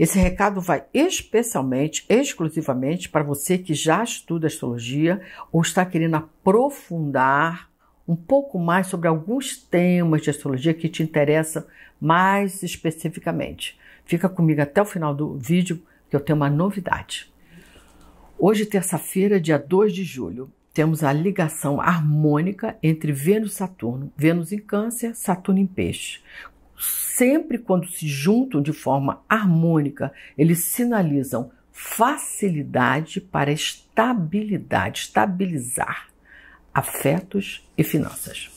Esse recado vai especialmente, exclusivamente para você que já estuda astrologia ou está querendo aprofundar um pouco mais sobre alguns temas de astrologia que te interessam mais especificamente. Fica comigo até o final do vídeo que eu tenho uma novidade. Hoje, terça-feira, dia 2 de julho, temos a ligação harmônica entre Vênus e Saturno, Vênus em Câncer, Saturno em Peixe, sempre quando se juntam de forma harmônica, eles sinalizam facilidade para estabilidade, estabilizar afetos e finanças.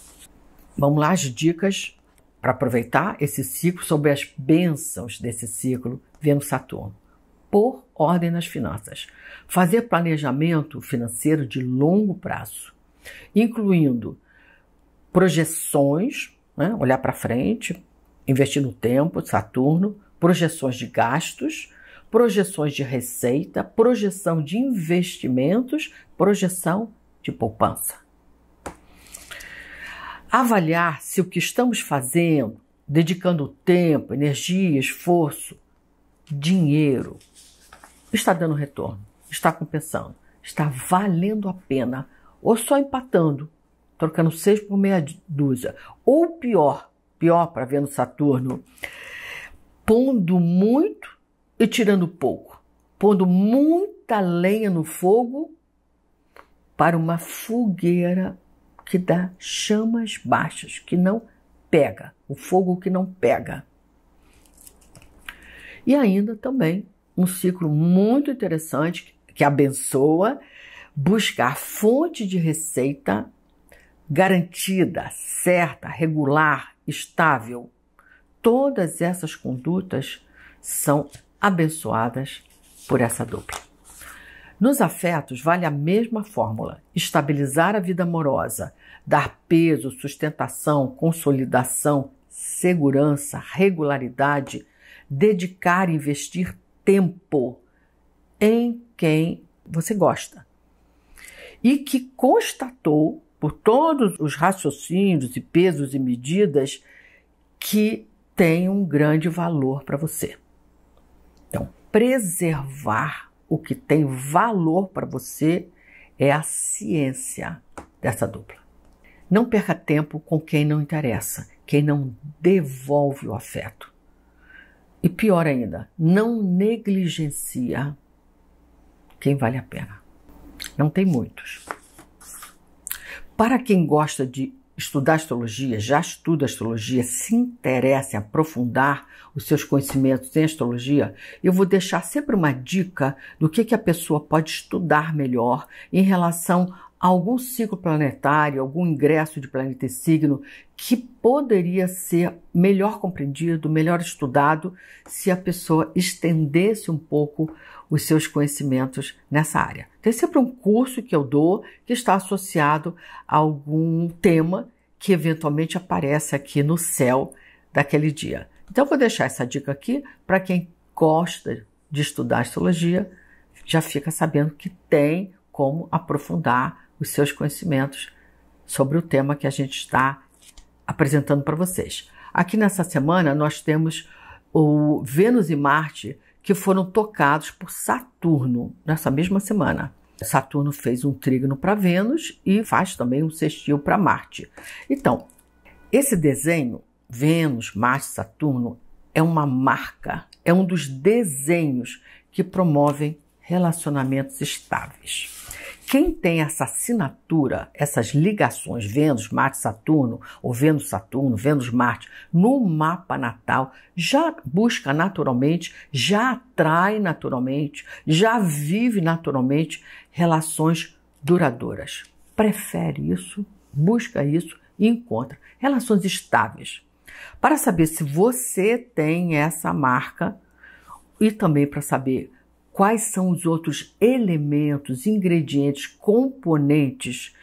Vamos lá as dicas para aproveitar esse ciclo sobre as bênçãos desse ciclo Vênus Saturno. Por ordem nas finanças. Fazer planejamento financeiro de longo prazo, incluindo projeções, né? olhar para frente, investir no tempo, Saturno, projeções de gastos, projeções de receita, projeção de investimentos, projeção de poupança. Avaliar se o que estamos fazendo, dedicando tempo, energia, esforço, dinheiro, está dando retorno, está compensando, está valendo a pena, ou só empatando, trocando seis por meia dúzia, ou pior, pior para Vênus Saturno, pondo muito e tirando pouco, pondo muita lenha no fogo para uma fogueira que dá chamas baixas, que não pega, o fogo que não pega. E ainda também um ciclo muito interessante que abençoa buscar fonte de receita garantida, certa, regular, estável. Todas essas condutas são abençoadas por essa dupla. Nos afetos, vale a mesma fórmula: estabilizar a vida amorosa, dar peso, sustentação, consolidação, segurança, regularidade, dedicar e investir tempo em quem você gosta. E que constatou por todos os raciocínios e pesos e medidas que têm um grande valor para você. Então, preservar o que tem valor para você é a ciência dessa dupla. Não perca tempo com quem não interessa, quem não devolve o afeto. E pior ainda, não negligencia quem vale a pena. Não tem muitos. Para quem gosta de estudar astrologia, já estuda astrologia, se interessa em aprofundar os seus conhecimentos em astrologia, eu vou deixar sempre uma dica do que, que a pessoa pode estudar melhor em relação algum ciclo planetário, algum ingresso de planeta e signo que poderia ser melhor compreendido, melhor estudado, se a pessoa estendesse um pouco os seus conhecimentos nessa área. Tem então, sempre é um curso que eu dou que está associado a algum tema que eventualmente aparece aqui no céu daquele dia. Então, eu vou deixar essa dica aqui para quem gosta de estudar astrologia, já fica sabendo que tem como aprofundar os seus conhecimentos sobre o tema que a gente está apresentando para vocês. Aqui nessa semana nós temos o Vênus e Marte que foram tocados por Saturno nessa mesma semana. Saturno fez um trígono para Vênus e faz também um sextil para Marte. Então, esse desenho, Vênus, Marte, Saturno, é uma marca, é um dos desenhos que promovem relacionamentos estáveis. Quem tem essa assinatura, essas ligações Vênus, Marte, Saturno, ou Vênus, Saturno, Vênus, Marte, no mapa natal, já busca naturalmente, já atrai naturalmente, já vive naturalmente relações duradouras. Prefere isso, busca isso e encontra relações estáveis. Para saber se você tem essa marca e também para saber quais são os outros elementos, ingredientes, componentes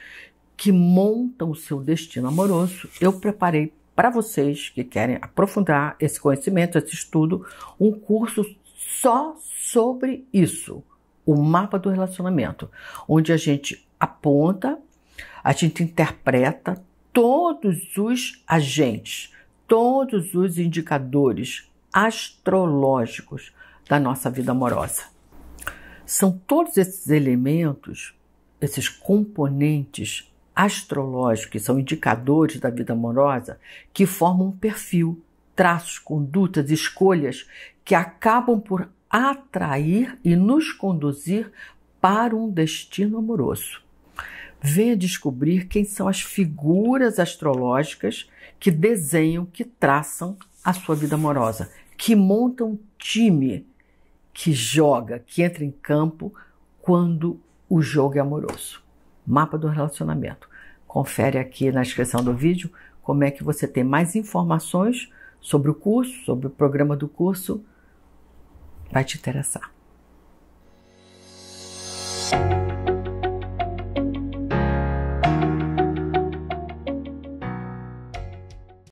que montam o seu destino amoroso, eu preparei para vocês que querem aprofundar esse conhecimento, esse estudo, um curso só sobre isso, o mapa do relacionamento, onde a gente aponta, a gente interpreta todos os agentes, todos os indicadores astrológicos da nossa vida amorosa. São todos esses elementos, esses componentes astrológicos, que são indicadores da vida amorosa, que formam um perfil, traços, condutas, escolhas que acabam por atrair e nos conduzir para um destino amoroso. Venha descobrir quem são as figuras astrológicas que desenham, que traçam a sua vida amorosa, que montam um time que joga, que entra em campo quando o jogo é amoroso. Mapa do relacionamento. Confere aqui na descrição do vídeo como é que você tem mais informações sobre o curso, sobre o programa do curso. Vai te interessar.